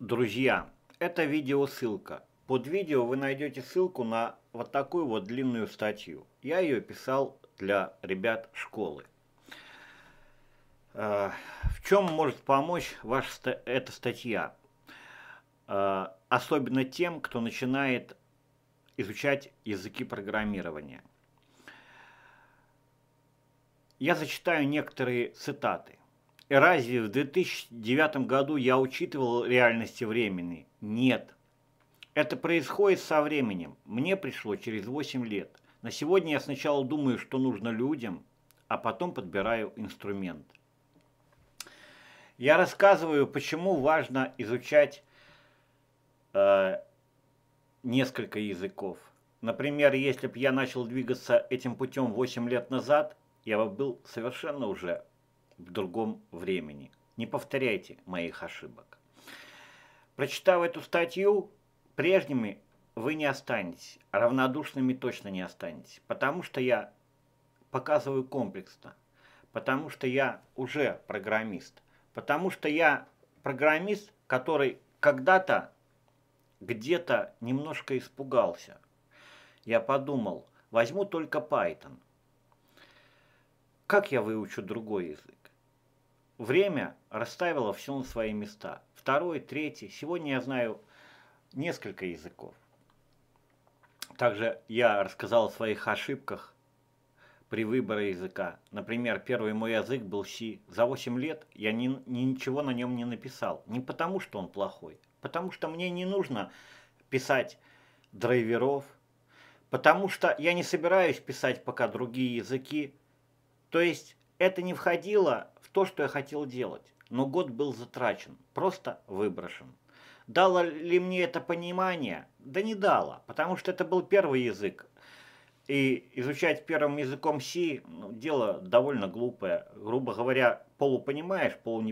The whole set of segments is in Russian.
Друзья, это видео ссылка. Под видео вы найдете ссылку на вот такую вот длинную статью. Я ее писал для ребят школы. Э, в чем может помочь ваша эта статья? Э, особенно тем, кто начинает изучать языки программирования. Я зачитаю некоторые цитаты разве в 2009 году я учитывал реальности времени? Нет. Это происходит со временем. Мне пришло через 8 лет. На сегодня я сначала думаю, что нужно людям, а потом подбираю инструмент. Я рассказываю, почему важно изучать э, несколько языков. Например, если бы я начал двигаться этим путем 8 лет назад, я бы был совершенно уже в другом времени. Не повторяйте моих ошибок. Прочитав эту статью, прежними вы не останетесь, а равнодушными точно не останетесь, потому что я показываю комплексно, потому что я уже программист, потому что я программист, который когда-то где-то немножко испугался. Я подумал, возьму только Python. Как я выучу другой язык? Время расставило все на свои места. Второй, третий. Сегодня я знаю несколько языков. Также я рассказал о своих ошибках при выборе языка. Например, первый мой язык был Си. За 8 лет я ни, ни, ничего на нем не написал. Не потому, что он плохой, потому что мне не нужно писать драйверов, потому что я не собираюсь писать пока другие языки. То есть это не входило в то, что я хотел делать, но год был затрачен, просто выброшен. Дало ли мне это понимание? Да не дало, потому что это был первый язык. И изучать первым языком Си ну, дело довольно глупое. Грубо говоря, полупонимаешь, полу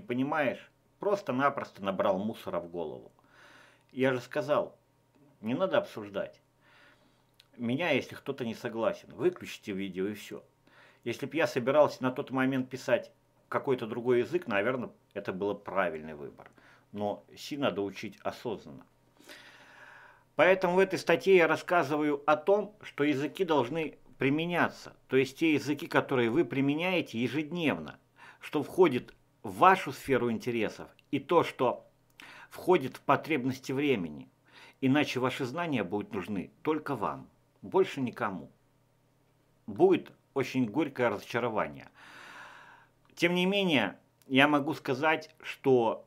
Просто-напросто набрал мусора в голову. Я же сказал, не надо обсуждать. Меня, если кто-то не согласен, выключите видео и все. Если бы я собирался на тот момент писать какой-то другой язык, наверное, это было правильный выбор. Но Си надо учить осознанно. Поэтому в этой статье я рассказываю о том, что языки должны применяться, то есть те языки, которые вы применяете ежедневно, что входит в вашу сферу интересов и то, что входит в потребности времени. Иначе ваши знания будут нужны только вам, больше никому. Будет очень горькое разочарование. Тем не менее, я могу сказать, что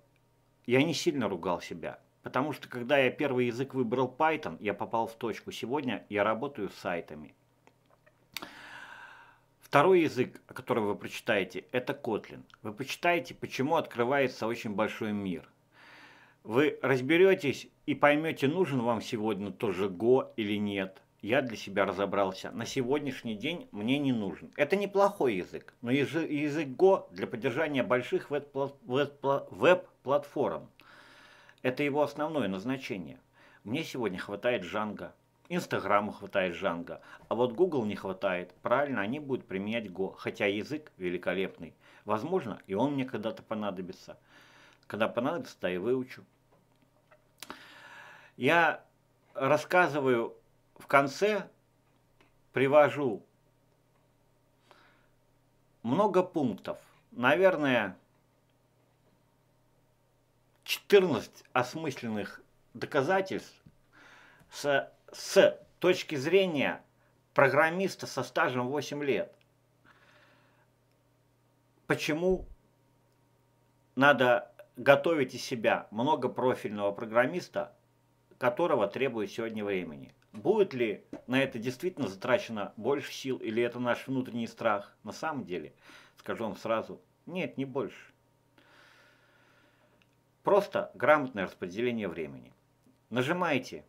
я не сильно ругал себя. Потому что когда я первый язык выбрал Python, я попал в точку. Сегодня я работаю с сайтами. Второй язык, который вы прочитаете, это Kotlin. Вы почитаете, почему открывается очень большой мир. Вы разберетесь и поймете, нужен вам сегодня тоже Go или нет – я для себя разобрался. На сегодняшний день мне не нужен. Это неплохой язык, но язык Go для поддержания больших веб-платформ. Это его основное назначение. Мне сегодня хватает Django, Инстаграму хватает Django, а вот Google не хватает. Правильно, они будут применять Go, хотя язык великолепный. Возможно, и он мне когда-то понадобится. Когда понадобится, то и выучу. Я рассказываю в конце привожу много пунктов. Наверное, 14 осмысленных доказательств с, с точки зрения программиста со стажем 8 лет. Почему надо готовить из себя много профильного программиста, которого требует сегодня времени – будет ли на это действительно затрачено больше сил, или это наш внутренний страх? На самом деле, скажу вам сразу, нет, не больше. Просто грамотное распределение времени. Нажимаете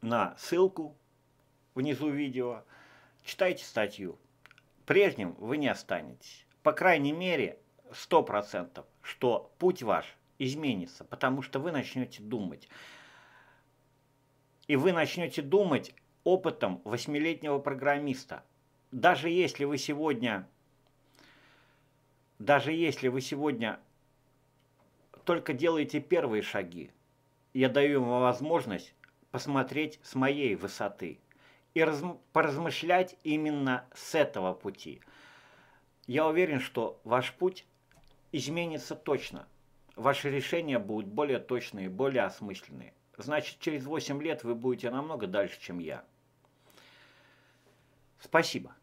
на ссылку внизу видео, читайте статью. Прежним вы не останетесь. По крайней мере, 100%, что путь ваш изменится, потому что вы начнете думать – и вы начнете думать опытом восьмилетнего программиста. Даже если вы сегодня, даже если вы сегодня только делаете первые шаги, я даю вам возможность посмотреть с моей высоты и раз, поразмышлять именно с этого пути. Я уверен, что ваш путь изменится точно. Ваши решения будут более точные, более осмысленные значит, через 8 лет вы будете намного дальше, чем я. Спасибо.